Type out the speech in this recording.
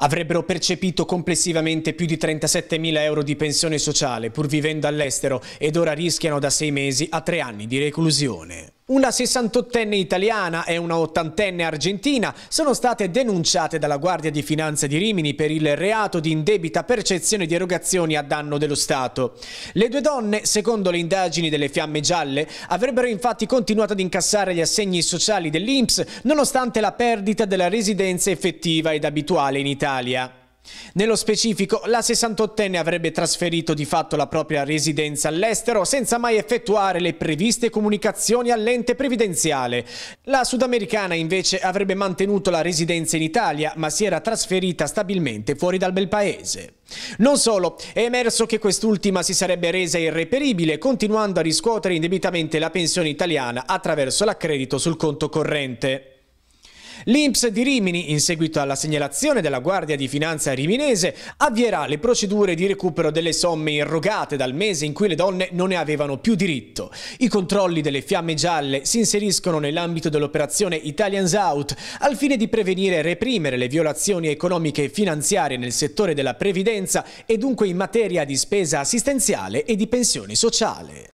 avrebbero percepito complessivamente più di 37.000 euro di pensione sociale pur vivendo all'estero ed ora rischiano da sei mesi a tre anni di reclusione. Una 68enne italiana e una 80enne argentina sono state denunciate dalla Guardia di Finanza di Rimini per il reato di indebita percezione di erogazioni a danno dello Stato. Le due donne, secondo le indagini delle Fiamme Gialle, avrebbero infatti continuato ad incassare gli assegni sociali dell'INPS nonostante la perdita della residenza effettiva ed abituale in Italia. Nello specifico, la 68enne avrebbe trasferito di fatto la propria residenza all'estero senza mai effettuare le previste comunicazioni all'ente previdenziale. La sudamericana invece avrebbe mantenuto la residenza in Italia, ma si era trasferita stabilmente fuori dal bel paese. Non solo, è emerso che quest'ultima si sarebbe resa irreperibile continuando a riscuotere indebitamente la pensione italiana attraverso l'accredito sul conto corrente. L'Inps di Rimini, in seguito alla segnalazione della Guardia di Finanza riminese, avvierà le procedure di recupero delle somme irrogate dal mese in cui le donne non ne avevano più diritto. I controlli delle fiamme gialle si inseriscono nell'ambito dell'operazione Italians Out al fine di prevenire e reprimere le violazioni economiche e finanziarie nel settore della previdenza e dunque in materia di spesa assistenziale e di pensione sociale.